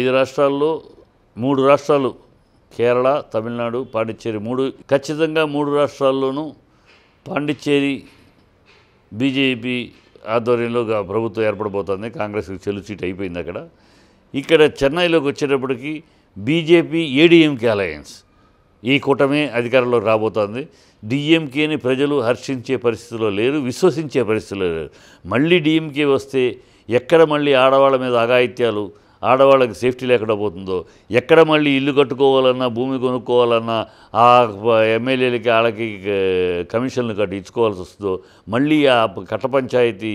ఐదు రాష్ట్రాల్లో మూడు రాష్ట్రాలు కేరళ తమిళనాడు పాండిచ్చేరి మూడు ఖచ్చితంగా మూడు రాష్ట్రాల్లోనూ పాండిచ్చేరి బీజేపీ ఆధ్వర్యంలో ప్రభుత్వం ఏర్పడబోతోంది కాంగ్రెస్కి సీట్ అయిపోయింది అక్కడ ఇక్కడ చెన్నైలోకి వచ్చేటప్పటికి బీజేపీ ఏడీఎంకే అలయన్స్ ఈ కూటమే అధికారంలోకి రాబోతోంది డిఎంకేని ప్రజలు హర్షించే పరిస్థితిలో లేరు విశ్వసించే పరిస్థితిలో లేరు మళ్ళీ డిఎంకే వస్తే ఎక్కడ మళ్ళీ ఆడవాళ్ళ మీద అఘాయిత్యాలు ఆడవాళ్ళకి సేఫ్టీ లేకుండా పోతుందో ఎక్కడ మళ్ళీ ఇల్లు కట్టుకోవాలన్నా భూమి కొనుక్కోవాలన్నా ఆ ఎమ్మెల్యేలకి వాళ్ళకి కమిషన్లు కట్టించుకోవాల్సి వస్తుందో మళ్ళీ ఆ కట్ట పంచాయతీ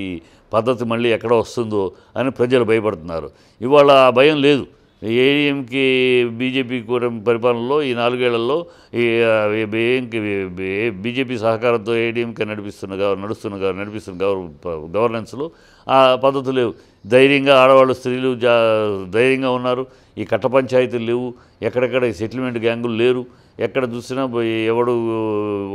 పద్ధతి మళ్ళీ ఎక్కడ వస్తుందో అని ప్రజలు భయపడుతున్నారు ఇవాళ ఆ భయం లేదు ఏఎంకి బీజేపీ కూటమి పరిపాలనలో ఈ నాలుగేళ్లలో ఏఎంకి బీజేపీ సహకారంతో ఏడీఎంకే నడిపిస్తున్న నడుస్తున్న నడిపిస్తున్న గవర్నెన్స్లో ఆ పద్ధతులు లేవు ధైర్యంగా ఆడవాళ్ళు స్త్రీలు జా ధైర్యంగా ఉన్నారు ఈ కట్ట పంచాయతీలు లేవు ఎక్కడెక్కడ సెటిల్మెంట్ గ్యాంగులు లేరు ఎక్కడ చూసినా ఎవడు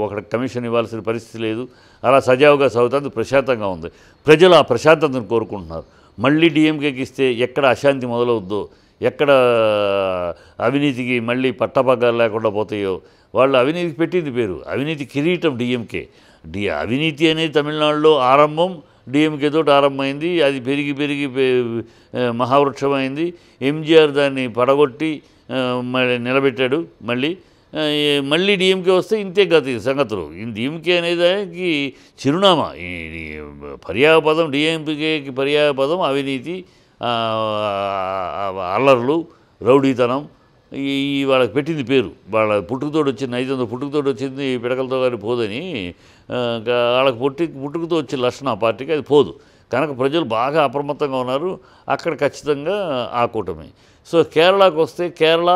ఒక కమిషన్ ఇవ్వాల్సిన పరిస్థితి లేదు అలా సజావుగా సాగుతుంది ప్రశాంతంగా ఉంది ప్రజలు ఆ ప్రశాంతతను కోరుకుంటున్నారు మళ్ళీ డిఎంకేకి ఇస్తే ఎక్కడ అశాంతి మొదలవుద్దో ఎక్కడ అవినీతికి మళ్ళీ పట్టపగ్గాలు లేకుండా పోతాయో వాళ్ళు అవినీతికి పెట్టింది పేరు అవినీతి కిరీటం డిఎంకే డి అవినీతి అనేది తమిళనాడులో ఆరంభం డిఎంకే తోటి ఆరంభమైంది అది పెరిగి పెరిగి మహావృక్షమైంది ఎంజీఆర్ దాన్ని పడగొట్టి మళ్ళీ నిలబెట్టాడు మళ్ళీ మళ్ళీ డిఎంకే వస్తే ఇంతే గతి సంగతులు డిఎంకే అనేదానికి పర్యాయపదం డిఎంకేకి పర్యాయపదం అవినీతి అల్లర్లు రౌడీతనం ఈ వాళ్ళకి పెట్టింది పేరు వాళ్ళ పుట్టుకతోటి వచ్చింది ఐదు వందల పుట్టుకతోటి వచ్చింది పిడకలతో కానీ పోదని వాళ్ళకి పుట్టి పుట్టుకతో వచ్చే లక్షణం ఆ పార్టీకి అది పోదు కనుక ప్రజలు బాగా అప్రమత్తంగా ఉన్నారు అక్కడ ఖచ్చితంగా ఆ కూటమి సో కేరళకు వస్తే కేరళ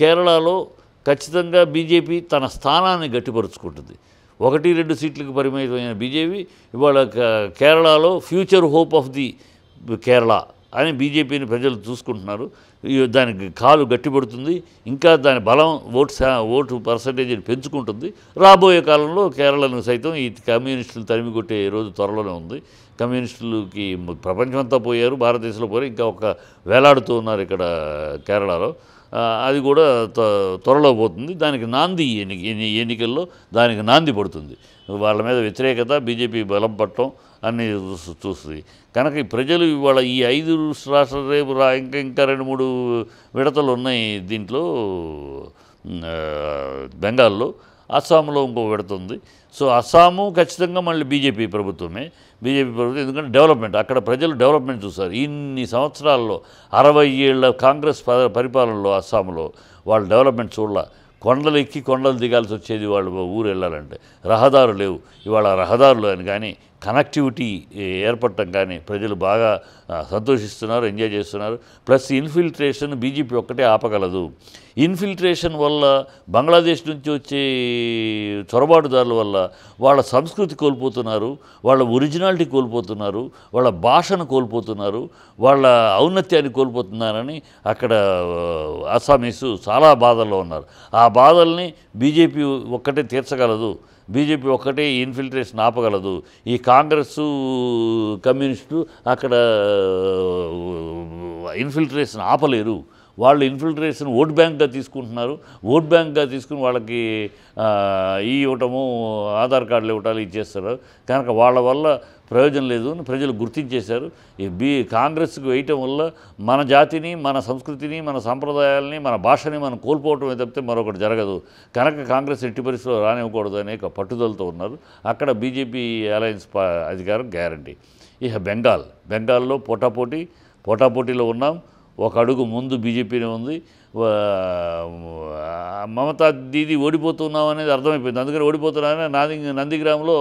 కేరళలో ఖచ్చితంగా బీజేపీ తన స్థానాన్ని గట్టిపరుచుకుంటుంది ఒకటి రెండు సీట్లకు పరిమితమైన బీజేపీ ఇవాళ కేరళలో future hope of the Kerala అని బీజేపీని ప్రజలు చూసుకుంటున్నారు దానికి కాలు గట్టిపడుతుంది ఇంకా దాని బలం ఓటు ఓటు పర్సంటేజీని పెంచుకుంటుంది రాబోయే కాలంలో కేరళను సైతం ఈ కమ్యూనిస్టులు తరిమి కొట్టే రోజు త్వరలోనే ఉంది కమ్యూనిస్టులకి ప్రపంచమంతా పోయారు భారతదేశంలో పోయారు ఇంకా ఒక వేలాడుతూ ఉన్నారు ఇక్కడ కేరళలో అది కూడా త్వరలో పోతుంది దానికి నాంది ఎన్ని ఎన్నికల్లో దానికి నాంది పడుతుంది వాళ్ళ మీద వ్యతిరేకత బీజేపీ బలం పట్టడం అన్ని చూస్తుంది కనుక ప్రజలు ఇవాళ ఈ ఐదు రాష్ట్ర రేపు ఇంకా ఇంకా రెండు మూడు విడతలు ఉన్నాయి దీంట్లో బెంగాల్లో అస్సాంలో ఇంకో పెడుతుంది సో అస్సాము ఖచ్చితంగా మళ్ళీ బీజేపీ ప్రభుత్వమే బీజేపీ ప్రభుత్వం ఎందుకంటే డెవలప్మెంట్ అక్కడ ప్రజలు డెవలప్మెంట్ చూస్తారు ఇన్ని సంవత్సరాల్లో అరవై ఏళ్ళ కాంగ్రెస్ పరిపాలనలో అస్సాంలో వాళ్ళు డెవలప్మెంట్ చూడాల కొండలు ఎక్కి కొండలు దిగాల్సి వచ్చేది వాళ్ళు ఊరు వెళ్ళాలంటే రహదారు లేవు ఇవాళ రహదారులు అని కానీ కనెక్టివిటీ ఏర్పడటం కానీ ప్రజలు బాగా సంతోషిస్తున్నారు ఎంజాయ్ చేస్తున్నారు ప్లస్ ఇన్ఫిల్ట్రేషన్ బీజేపీ ఒక్కటే ఆపగలదు ఇన్ఫిల్ట్రేషన్ వల్ల బంగ్లాదేశ్ నుంచి వచ్చే చొరబాటుదారుల వల్ల వాళ్ళ సంస్కృతి కోల్పోతున్నారు వాళ్ళ ఒరిజినాలిటీ కోల్పోతున్నారు వాళ్ళ భాషను కోల్పోతున్నారు వాళ్ళ ఔన్నత్యాన్ని కోల్పోతున్నారని అక్కడ అస్సామీస్ చాలా బాధల్లో ఉన్నారు ఆ బాధల్ని బీజేపీ ఒక్కటే తీర్చగలదు బీజేపీ ఒక్కటే ఇన్ఫిల్ట్రేషన్ ఆపగలదు ఈ కాంగ్రెస్ కమ్యూనిస్టు అక్కడ ఇన్ఫిల్ట్రేషన్ ఆపలేరు వాళ్ళు ఇన్ఫిల్ట్రేషన్ ఓట్ బ్యాంక్గా తీసుకుంటున్నారు ఓట్ బ్యాంక్గా తీసుకుని వాళ్ళకి ఈ ఇవ్వటము ఆధార్ కార్డులు ఇవ్వటాలు ఇచ్చేస్తారు కనుక వాళ్ళ వల్ల ప్రయోజనం లేదు అని ప్రజలు గుర్తించేశారు ఈ బీ కాంగ్రెస్కి వేయటం వల్ల మన జాతిని మన సంస్కృతిని మన సంప్రదాయాలని మన భాషని మనం కోల్పోవటమే తప్పితే మరొకటి జరగదు కనుక కాంగ్రెస్ ఎట్టి పరిస్థితిలో రానివ్వకూడదు అనేక పట్టుదలతో ఉన్నారు అక్కడ బీజేపీ అలయన్స్ అధికారం గ్యారంటీ ఇక బెంగాల్ బెంగాల్లో పోటాపోటీ పోటాపోటీలో ఉన్నాం ఒక అడుగు ముందు బీజేపీనే ఉంది మమతా దీది ఓడిపోతున్నాం అనేది అర్థమైపోయింది అందుకని ఓడిపోతున్నామని నాది నందిగ్రామంలో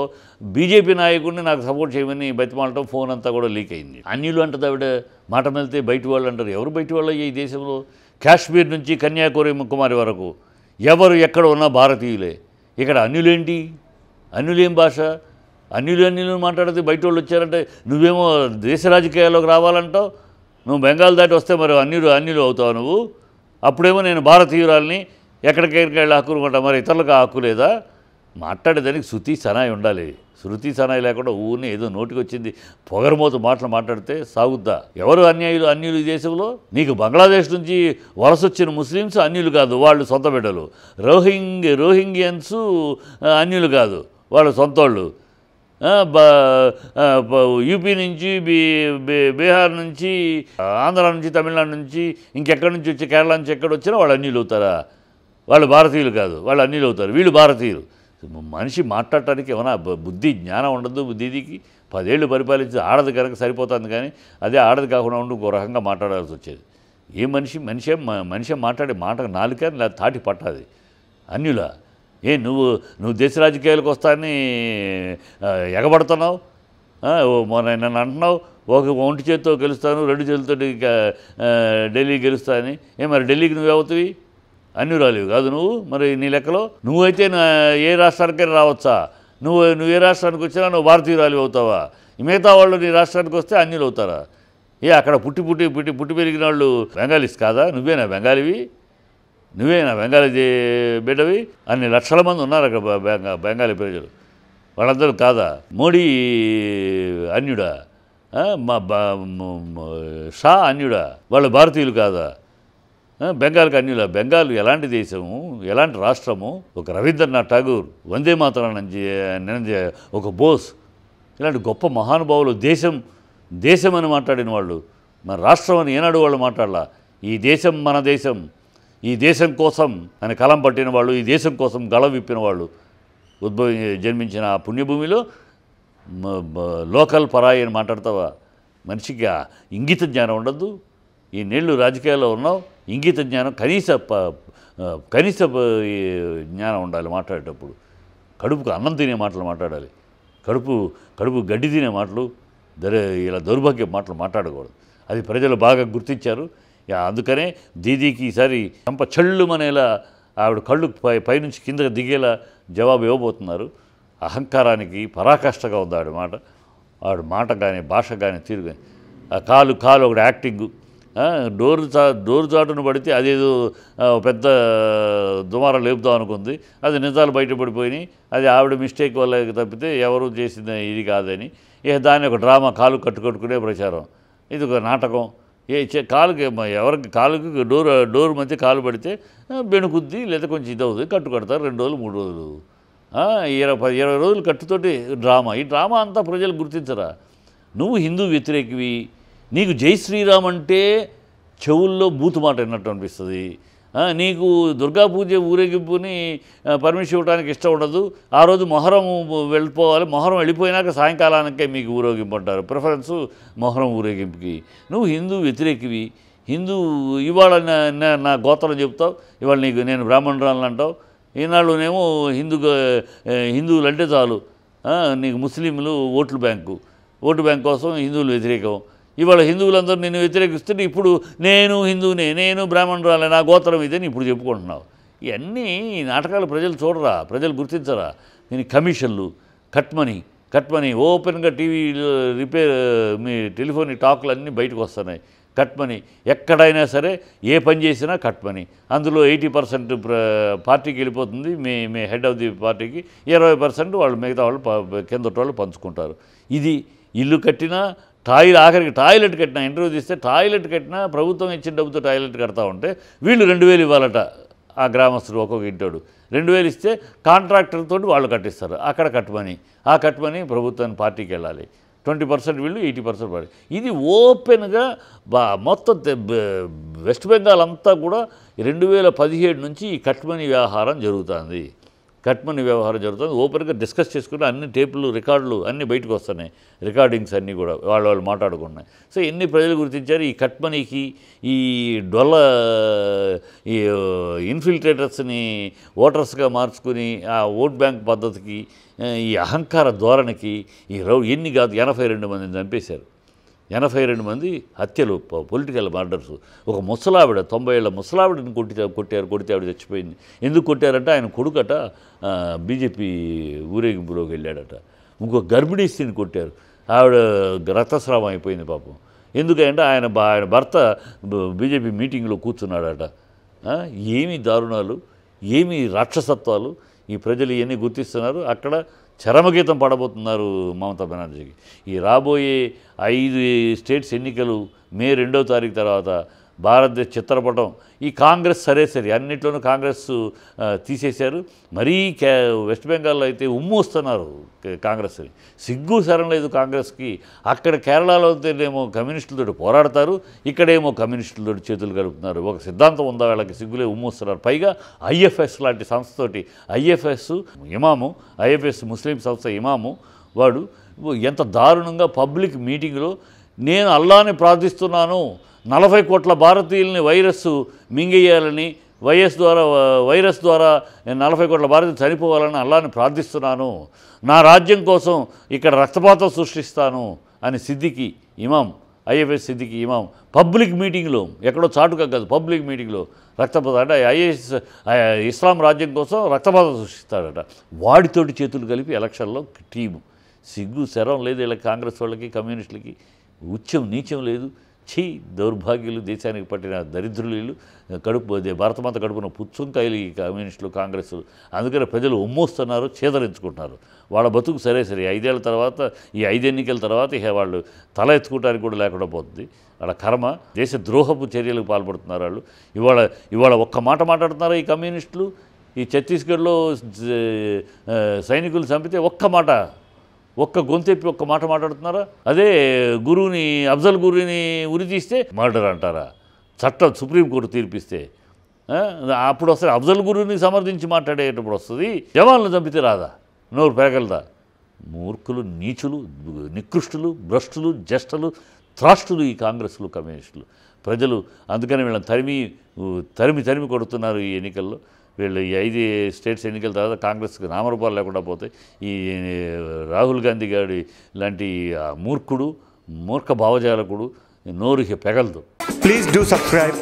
బీజేపీ నాయకుడిని నాకు సపోర్ట్ చేయమని బతిమాలటం ఫోన్ అంతా కూడా లీక్ అయింది అన్యులు అంటది ఆవిడ మాట వెళ్తే బయటి వాళ్ళు అంటారు ఎవరు బయట వాళ్ళు ఈ దేశంలో కాశ్మీర్ నుంచి కన్యాకుమారి వరకు ఎవరు ఎక్కడ ఉన్నా భారతీయులే ఇక్కడ అన్యులేంటి అన్యులేం భాష అన్యులు అన్యులు మాట్లాడితే బయట వాళ్ళు వచ్చారంటే నువ్వేమో దేశ రాజకీయాల్లోకి రావాలంటావు నువ్వు బెంగాల్ దాటి వస్తే మరి అన్యులు అన్యులు అవుతావు నువ్వు అప్పుడేమో నేను భారతీయురాలని ఎక్కడికెక్కడికి వెళ్ళి హక్కులు కొంటా మరి ఇతరులకు హక్కు లేదా మాట్లాడేదానికి శృతి సనాయి ఉండాలి శృతి సనాయి లేకుండా ఊరిని ఏదో నోటికి వచ్చింది పొగరమోత మాటలు మాట్లాడితే సాగుద్దా ఎవరు అన్యాయులు అన్యులు ఈ దేశంలో నీకు బంగ్లాదేశ్ నుంచి వలస వచ్చిన ముస్లిమ్స్ అన్యులు కాదు వాళ్ళు సొంత బిడ్డలు రోహింగ్ రోహింగియన్స్ అన్యులు కాదు వాళ్ళు సొంతోళ్ళు యూపీ నుంచి బీహార్ నుంచి ఆంధ్ర నుంచి తమిళనాడు నుంచి ఇంకెక్కడి నుంచి వచ్చి కేరళ నుంచి ఎక్కడ వచ్చినా వాళ్ళు అన్నిలు అవుతారా వాళ్ళు భారతీయులు కాదు వాళ్ళు అన్నిలు అవుతారు వీళ్ళు భారతీయులు మనిషి మాట్లాడటానికి ఏమైనా బుద్ధి జ్ఞానం ఉండదు బుద్ధిదికి పదేళ్ళు పరిపాలించి ఆడది కనుక సరిపోతుంది కానీ అదే ఆడది కాకుండా ఉండి ఒక రకంగా మాట్లాడాల్సి వచ్చేది ఏ మనిషి మనిషే మనిషే మాట్లాడే మాట నాలుక లేదా తాటి పట్టాది అన్యులా ఏ నువ్వు నువ్వు దేశ రాజకీయాలకు వస్తాయని ఎగబడుతున్నావు మొన్న నన్ను అంటున్నావు ఒక ఒంటి చేతితో గెలుస్తాను రెండు చేతులతో ఢిల్లీ గెలుస్తాను ఏ మరి ఢిల్లీకి నువ్వేవుతావి అన్నీ రాలేవు కాదు నువ్వు మరి నీ లెక్కలో నువ్వైతే ఏ రాష్ట్రానికైనా రావచ్చా నువ్వు నువ్వు ఏ రాష్ట్రానికి వచ్చినా నువ్వు రాలి అవుతావా మిగతా వాళ్ళు నీ రాష్ట్రానికి వస్తే అన్యులు అవుతారా ఏ అక్కడ పుట్టి పుట్టి పుట్టి పుట్టి పెరిగిన వాళ్ళు బెంగాలీస్ కాదా నువ్వేనా బెంగాలీవి నువ్వేనా బెంగాలీ బిడ్డవి అన్ని లక్షల మంది ఉన్నారు అక్కడ బెంగాలీ ప్రజలు వాళ్ళందరూ కాదా మోడీ అన్యుడా మా షా అన్యుడా వాళ్ళు భారతీయులు కాదా బెంగాల్కి అన్యుల బెంగాల్ ఎలాంటి దేశము ఎలాంటి రాష్ట్రము ఒక రవీంద్రనాథ్ ఠాగూర్ వందే మాతరం నుంచి ఒక బోస్ ఇలాంటి గొప్ప మహానుభావులు దేశం దేశం అని మాట్లాడిన వాళ్ళు మన రాష్ట్రం అని ఏనాడు వాళ్ళు మాట్లాడాల ఈ దేశం మన దేశం ఈ దేశం కోసం ఆయన కలం పట్టిన వాళ్ళు ఈ దేశం కోసం గళ విప్పిన వాళ్ళు ఉద్భవ జన్మించిన ఆ పుణ్యభూమిలో లోకల్ పరాయి అని మాట్లాడతావా మనిషికి ఇంగిత జ్ఞానం ఉండద్దు ఈ నేళ్ళు రాజకీయాల్లో ఉన్నావు ఇంగిత జ్ఞానం కనీస కనీస జ్ఞానం ఉండాలి మాట్లాడేటప్పుడు కడుపుకు అన్నం తినే మాటలు మాట్లాడాలి కడుపు కడుపు గడ్డి తినే మాటలు దరే ఇలా దౌర్భాగ్య మాటలు మాట్లాడకూడదు అది ప్రజలు బాగా గుర్తించారు అందుకనే దీదీకి ఈసారి చంప చెళ్ళుమనేలా ఆవిడ కళ్ళు పై పైనుంచి కిందకి దిగేలా జవాబు ఇవ్వబోతున్నారు అహంకారానికి పరాకాష్ఠగా ఉంది ఆవిడ మాట ఆవిడ మాట కానీ భాష కానీ తీరు కానీ కాలు కాలు ఒకటి యాక్టింగ్ డోరు చా డోరు చాటును పడితే అదేదో పెద్ద దుమారం లేపుతాం అనుకుంది అది నిజాలు బయటపడిపోయినాయి అది ఆవిడ మిస్టేక్ వల్ల తప్పితే ఎవరు చేసింది ఇది కాదని ఇక దాని ఒక డ్రామా కాలు కట్టుకట్టుకునే ప్రచారం ఇది ఒక నాటకం ఏ చే కాలుకి ఎవరికి కాలుకి డోర్ డోర్ మధ్య కాలు పడితే బెణుకుద్ది లేదా కొంచెం ఇది అవుతుంది కట్టు కడతారు రెండు రోజులు మూడు రోజులు ఇరవై పది ఇరవై రోజులు కట్టుతోటి డ్రామా ఈ డ్రామా అంతా ప్రజలు గుర్తించరా నువ్వు హిందూ వ్యతిరేకివి నీకు జై శ్రీరామ్ అంటే చెవుల్లో బూతు మాట విన్నట్టు అనిపిస్తుంది నీకు దుర్గా పూజ ఊరేగింపుని పర్మిషన్ ఇవ్వడానికి ఇష్టం ఉండదు ఆ రోజు మొహరం వెళ్ళిపోవాలి మొహరం వెళ్ళిపోయినాక సాయంకాలానికే మీకు ఊరేగింపు అంటారు ప్రిఫరెన్స్ మొహరం ఊరేగింపుకి నువ్వు హిందూ వ్యతిరేకివి హిందూ ఇవాళ నా గోత్రం చెప్తావు ఇవాళ నీకు నేను బ్రాహ్మణురాలను అంటావు ఈనాళ్ళునేమో హిందూ హిందువులు అంటే చాలు నీకు ముస్లింలు ఓట్లు బ్యాంకు ఓటు బ్యాంక్ కోసం హిందువులు వ్యతిరేకం ఇవాళ హిందువులందరూ నేను వ్యతిరేకిస్తుంటే ఇప్పుడు నేను హిందువునే నేను బ్రాహ్మణురాలే నా గోత్రం నీ ఇప్పుడు చెప్పుకుంటున్నావు ఇవన్నీ నాటకాలు ప్రజలు చూడరా ప్రజలు గుర్తించరా దీని కమిషన్లు కట్మని కట్మని ఓపెన్గా టీవీ రిపేర్ మీ టెలిఫోన్ టాక్లు అన్నీ బయటకు వస్తున్నాయి కట్మని ఎక్కడైనా సరే ఏ పని చేసినా కట్మని అందులో ఎయిటీ పర్సెంట్ పార్టీకి వెళ్ళిపోతుంది మీ మీ హెడ్ ఆఫ్ ది పార్టీకి ఇరవై పర్సెంట్ వాళ్ళు మిగతా వాళ్ళు కిందటి వాళ్ళు పంచుకుంటారు ఇది ఇల్లు కట్టినా టాయిలెట్ ఆఖరికి టాయిలెట్ కట్టినా ఇంటర్వ్యూ తీస్తే టాయిలెట్ కట్టినా ప్రభుత్వం ఇచ్చిన డబ్బుతో టాయిలెట్ కడతా ఉంటే వీళ్ళు రెండు వేలు ఇవ్వాలట ఆ గ్రామస్తుడు ఒక్కొక్క ఇంటోడు రెండు వేలు ఇస్తే కాంట్రాక్టర్తో వాళ్ళు కట్టిస్తారు అక్కడ కట్టుమని ఆ కట్టుమని ప్రభుత్వాన్ని పార్టీకి వెళ్ళాలి ట్వంటీ పర్సెంట్ వీళ్ళు ఎయిటీ పర్సెంట్ పార్టీ ఇది ఓపెన్గా బా మొత్తం వెస్ట్ బెంగాల్ అంతా కూడా రెండు వేల పదిహేడు నుంచి ఈ కట్మని వ్యవహారం జరుగుతుంది కట్మని వ్యవహారం జరుగుతుంది ఓపెన్గా డిస్కస్ చేసుకుంటే అన్ని టేపులు రికార్డులు అన్నీ బయటకు వస్తున్నాయి రికార్డింగ్స్ అన్నీ కూడా వాళ్ళు వాళ్ళు మాట్లాడుకున్నాయి సో ఎన్ని ప్రజలు గుర్తించారు ఈ కట్మనీకి ఈ డొల్ల ఈ ఇన్ఫిల్ట్రేటర్స్ని ఓటర్స్గా మార్చుకుని ఆ ఓట్ బ్యాంక్ పద్ధతికి ఈ అహంకార ధోరణికి ఈ రౌ ఎన్ని కాదు ఎనభై రెండు మందిని చంపేశారు ఎనభై రెండు మంది హత్యలు పొలిటికల్ మర్డర్స్ ఒక ముసలావిడ తొంభై ఏళ్ళ ముసలావిడని కొట్టి కొట్టారు కొడితే ఆవిడ చచ్చిపోయింది ఎందుకు కొట్టారంటే ఆయన కొడుకట బీజేపీ ఊరేగింపులోకి వెళ్ళాడట ఇంకో గర్భిణీ స్త్రీని కొట్టారు ఆవిడ రక్తస్రావం అయిపోయింది పాపం ఎందుకంటే ఆయన ఆయన భర్త బీజేపీ మీటింగ్లో కూర్చున్నాడట ఏమి దారుణాలు ఏమి రాక్షసత్వాలు ఈ ప్రజలు ఇవన్నీ గుర్తిస్తున్నారు అక్కడ చరమగీతం పడబోతున్నారు మమతా బెనర్జీకి ఈ రాబోయే ఐదు స్టేట్స్ ఎన్నికలు మే రెండో తారీఖు తర్వాత భారతదేశ చిత్రపటం ఈ కాంగ్రెస్ సరే సరే అన్నిట్లోనూ కాంగ్రెస్ తీసేశారు మరీ వెస్ట్ బెంగాల్లో అయితే ఉమ్మోస్తున్నారు కాంగ్రెస్ని సిగ్గు సరం లేదు కాంగ్రెస్కి అక్కడ కేరళలో ఏమో కమ్యూనిస్టులతో పోరాడతారు ఇక్కడేమో కమ్యూనిస్టులతో చేతులు కలుపుతున్నారు ఒక సిద్ధాంతం ఉందా వాళ్ళకి సిగ్గులే ఉమ్మోస్తున్నారు పైగా ఐఎఫ్ఎస్ లాంటి సంస్థతోటి ఐఎఫ్ఎస్ ఇమాము ఐఎఫ్ఎస్ ముస్లిం సంస్థ ఇమాము వాడు ఎంత దారుణంగా పబ్లిక్ మీటింగ్లో నేను అల్లాని ప్రార్థిస్తున్నాను నలభై కోట్ల భారతీయుల్ని వైరస్ మింగేయాలని వైఎస్ ద్వారా వైరస్ ద్వారా నేను నలభై కోట్ల భారతీయులు చనిపోవాలని అల్లాని ప్రార్థిస్తున్నాను నా రాజ్యం కోసం ఇక్కడ రక్తపాతం సృష్టిస్తాను అని సిద్దికి ఇమాం ఐఎఫ్ఎస్ సిద్దికి ఇమాం పబ్లిక్ మీటింగ్లో ఎక్కడో చాటుగా కాదు పబ్లిక్ మీటింగ్లో రక్తపాతం అంటే ఐఎస్ ఇస్లాం రాజ్యం కోసం రక్తపాతం సృష్టిస్తాడట వాడితోటి చేతులు కలిపి ఎలక్షన్లో టీము సిగ్గు శరం లేదు ఇలా కాంగ్రెస్ వాళ్ళకి కమ్యూనిస్టులకి ఉచ్చం నీచం లేదు ఛీ దౌర్భాగ్యులు దేశానికి పట్టిన దరిద్రులు కడుపు భారతమంత కడుపున పుచ్చుంకాయలు ఈ కమ్యూనిస్టులు కాంగ్రెస్ అందుకనే ప్రజలు ఉమ్మోస్తున్నారు చేదరించుకుంటున్నారు వాళ్ళ బతుకు సరే సరే ఐదేళ్ల తర్వాత ఈ ఐదు ఎన్నికల తర్వాత ఇక వాళ్ళు తల ఎత్తుకోవడానికి కూడా లేకుండా పోతుంది వాళ్ళ కర్మ దేశ ద్రోహపు చర్యలకు పాల్పడుతున్నారు వాళ్ళు ఇవాళ ఇవాళ ఒక్క మాట మాట్లాడుతున్నారు ఈ కమ్యూనిస్టులు ఈ ఛత్తీస్గఢ్లో సైనికులు చంపితే ఒక్క మాట ఒక్క గొంతెప్పి ఒక్క మాట మాట్లాడుతున్నారా అదే గురువుని అఫ్జల్ గురువుని ఉరి తీస్తే మర్డర్ అంటారా చట్టం సుప్రీంకోర్టు తీర్పిస్తే అప్పుడు వస్తే అఫ్జల్ గురువుని సమర్థించి మాట్లాడేటప్పుడు వస్తుంది జవాన్లు చంపితే రాదా నోరు పెరగలదా మూర్ఖులు నీచులు నికృష్టులు భ్రష్టులు జస్టలు త్రాష్టులు ఈ కాంగ్రెస్లు కమ్యూనిస్టులు ప్రజలు అందుకని వీళ్ళని తరిమి తరిమి తరిమి కొడుతున్నారు ఈ ఎన్నికల్లో వీళ్ళు ఈ ఐదు స్టేట్స్ ఎన్నికల తర్వాత కాంగ్రెస్కి నామరూపాలు లేకుండా పోతే ఈ రాహుల్ గాంధీ గారి లాంటి మూర్ఖుడు మూర్ఖ భావజాలకుడు నోరు పెగలదు please do subscribe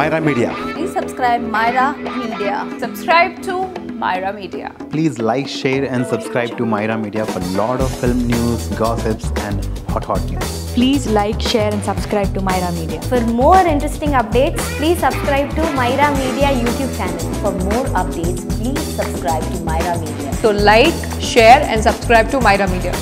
Myra Media please subscribe Myra Media subscribe to Myra Media. Please like, share, and subscribe to Myra Media for a lot of film news, gossips, and hot, hot news. Please like, share, and subscribe to Myra Media. For more interesting updates, please subscribe to Myra Media YouTube channel. For more updates, please subscribe to Myra Media. So, like, share, and subscribe to Myra Media.